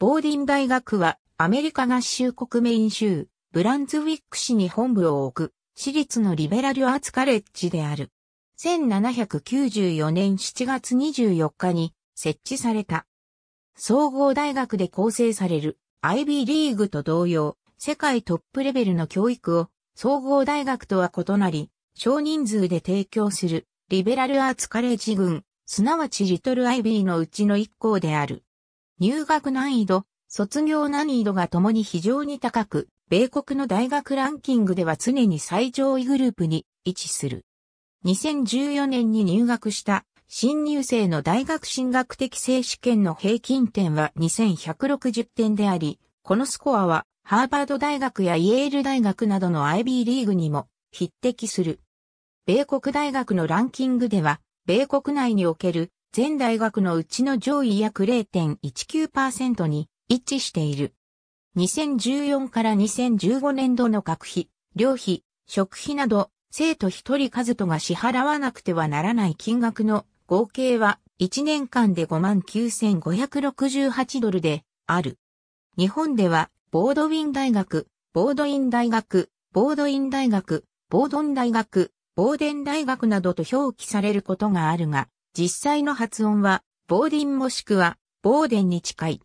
ボーディン大学はアメリカ合衆国メイン州、ブランズウィック市に本部を置く、私立のリベラルアーツカレッジである。1794年7月24日に設置された。総合大学で構成される IB リーグと同様、世界トップレベルの教育を総合大学とは異なり、少人数で提供するリベラルアーツカレッジ群、すなわちリトル IB のうちの一校である。入学難易度、卒業難易度がともに非常に高く、米国の大学ランキングでは常に最上位グループに位置する。2014年に入学した新入生の大学進学的性試験の平均点は2160点であり、このスコアはハーバード大学やイエール大学などの IB リーグにも匹敵する。米国大学のランキングでは、米国内における全大学のうちの上位約0.19%に一致している。2014から2015年度の学費、寮費、食費など、生徒一人数とが支払わなくてはならない金額の合計は1年間で59,568ドルである。日本では、ボードウィン大学、ボードイン大学、ボードイン大学、ボードン大学、ボーデン大学などと表記されることがあるが、実際の発音は、ボーディンもしくは、ボーデンに近い。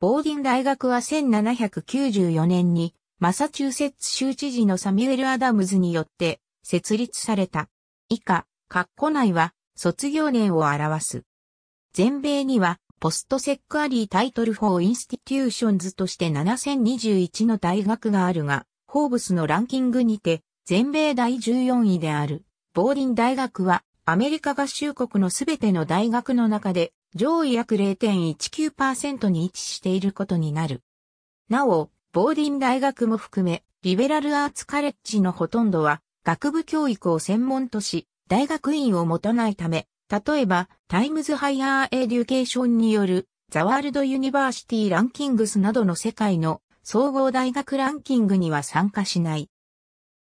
ボーディン大学は1794年に、マサチューセッツ州知事のサミュエル・アダムズによって設立された。以下、括弧内は卒業年を表す。全米には、ポストセックアリータイトルフォー・インスティテューションズとして7021の大学があるが、ホーブスのランキングにて、全米第14位である、ボーディン大学はアメリカ合衆国のすべての大学の中で上位約0.19%に位置していることになる。なお、ボーディン大学も含め、リベラルアーツカレッジのほとんどは、学部教育を専門とし、大学院を持たないため、例えば、タイムズハイヤーエデュケーションによる、ザワールドユニバーシティランキングスなどの世界の総合大学ランキングには参加しない。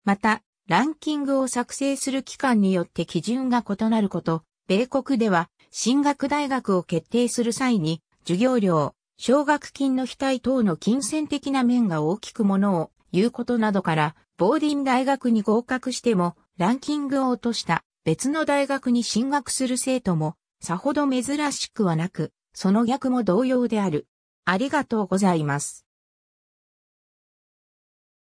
また、ランキングを作成する機関によって基準が異なること、米国では進学大学を決定する際に、授業料、奨学金の非対等の金銭的な面が大きくものを言うことなどから、ボーディン大学に合格しても、ランキングを落とした別の大学に進学する生徒も、さほど珍しくはなく、その逆も同様である。ありがとうございます。